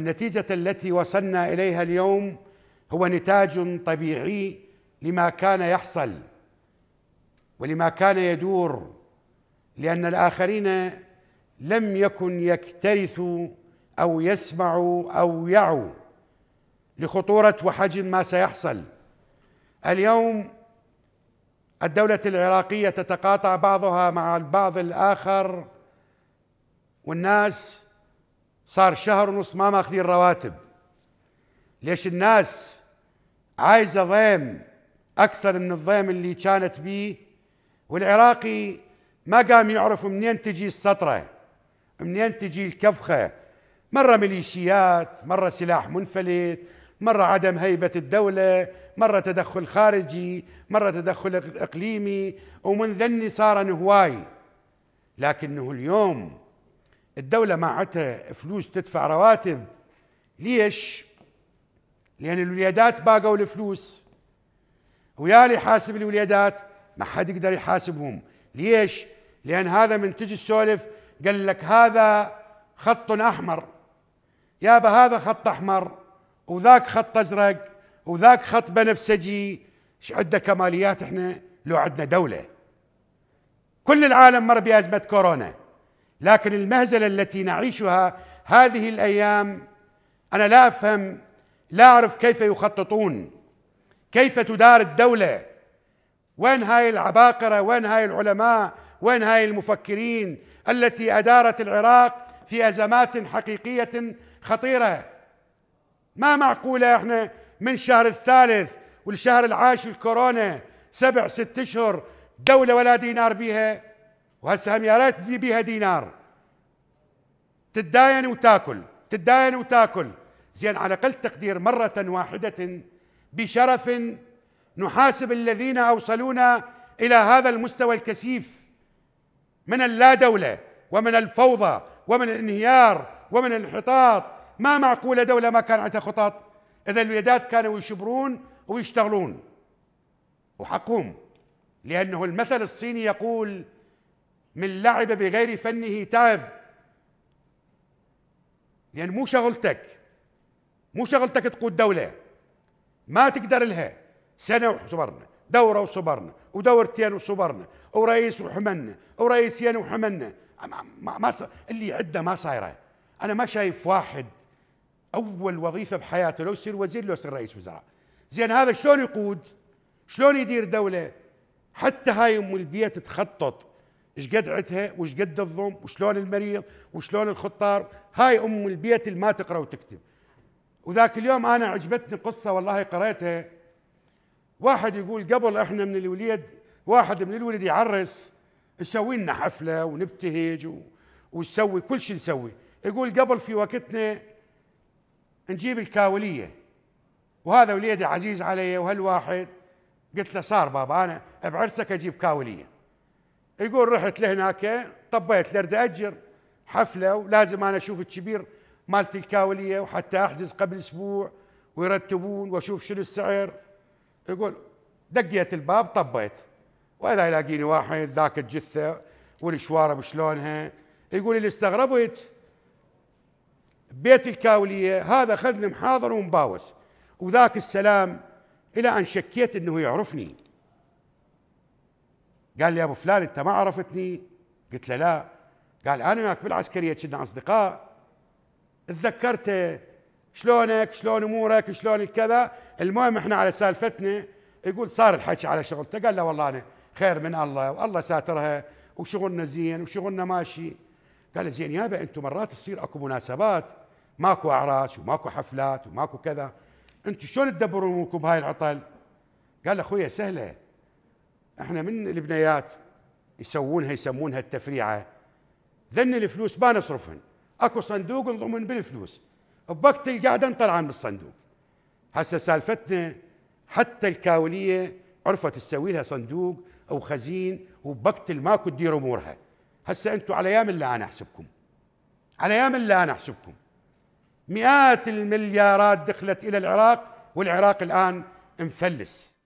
النتيجة التي وصلنا إليها اليوم هو نتاج طبيعي لما كان يحصل ولما كان يدور لأن الآخرين لم يكن يكترثوا أو يسمعوا أو يعوا لخطورة وحجم ما سيحصل اليوم الدولة العراقية تتقاطع بعضها مع البعض الآخر والناس صار شهر ونص ما ماخذين رواتب ليش الناس عايزه ضيم اكثر من الضيم اللي كانت بيه والعراقي ما قام يعرف منين تجي السطره منين تجي الكفخه مره ميليشيات مره سلاح منفلت مرة عدم هيبة الدولة مرة تدخل خارجي مرة تدخل إقليمي ومن ذني صار نهواي لكنه اليوم الدولة ما عندها فلوس تدفع رواتب ليش؟ لأن الوليدات باقوا الفلوس ويا اللي يحاسب الوليدات ما حد يقدر يحاسبهم ليش؟ لأن هذا من تجي تسولف قال لك هذا خط أحمر يابا هذا خط أحمر وذاك خط أزرق وذاك خط بنفسجي ايش عندنا كماليات احنا لو عندنا دولة كل العالم مر بأزمة كورونا لكن المهزله التي نعيشها هذه الايام انا لا افهم لا اعرف كيف يخططون كيف تدار الدوله وين هاي العباقره وين هاي العلماء وين هاي المفكرين التي ادارت العراق في ازمات حقيقيه خطيره ما معقوله احنا من شهر الثالث والشهر العاشر الكورونا سبع ست اشهر دوله ولا دينار بيها وهسه هم يا ريت تجي بيها دينار تداين وتاكل تداين وتاكل زين على اقل تقدير مره واحده بشرف نحاسب الذين اوصلونا الى هذا المستوى الكثيف من اللا دوله ومن الفوضى ومن الانهيار ومن الانحطاط ما معقوله دوله ما كان عندها خطط اذا الوداد كانوا يشبرون ويشتغلون وحقهم لانه المثل الصيني يقول من لعب بغير فنه تاب لأن يعني مو شغلتك مو شغلتك تقود دولة ما تقدر لها سنة وصبرنا دورة وصبرنا ودورتين وصبرنا ورئيس وحملنا ورئيسين وحملنا ما, ما اللي عده ما صايره انا ما شايف واحد اول وظيفه بحياته لو يصير وزير لو يصير رئيس وزراء زين هذا شلون يقود شلون يدير دوله حتى هاي ام البيت تخطط ايش قد عتها وايش قد الضم وشلون المريض وشلون الخطار هاي ام البيت اللي ما تقرا وتكتب وذاك اليوم انا عجبتني قصه والله قريتها واحد يقول قبل احنا من الوليد واحد من الولد يعرس نسوي لنا حفله ونبتهج ونسوي كل شيء نسوي يقول قبل في وقتنا نجيب الكاوليه وهذا وليدي عزيز علي وهالواحد قلت له صار بابا انا بعرسك اجيب كاوليه يقول رحت لهناك طبيت لرد اجر حفله ولازم انا اشوف الكبير مالت الكاوليه وحتى احجز قبل اسبوع ويرتبون واشوف شنو السعر يقول دقيت الباب طبيت واذا يلاقيني واحد ذاك الجثه والشوارب شلونها يقول اللي استغربت بيت الكاوليه هذا خذني محاضر ومباوس وذاك السلام الى ان شكيت انه يعرفني قال لي يا ابو فلان انت ما عرفتني قلت له لا قال انا وياك بالعسكريه كنا اصدقاء تذكرته شلونك شلون امورك شلون الكذا المهم احنا على سالفتنا يقول صار الحكي على شغلته قال له والله انا خير من الله والله ساترها وشغلنا زين وشغلنا ماشي قال زين يابا انتم مرات تصير اكو مناسبات ماكو اعراس وماكو حفلات وماكو كذا انتم شلون تدبرون اموركم بهاي العطل؟ قال له اخويا سهله احنا من البنيات يسوونها يسمونها التفريعه ذن الفلوس ما نصرفهن اكو صندوق نضمن بالفلوس بوقت القعده نطلع من الصندوق هسه سالفتنا حتى الكاوليه عرفت تسوي لها صندوق او خزين وبوقت ماكو تدير امورها هسه انتم على ايام الله انا احسبكم على ايام الله انا احسبكم مئات المليارات دخلت الى العراق والعراق الان مفلس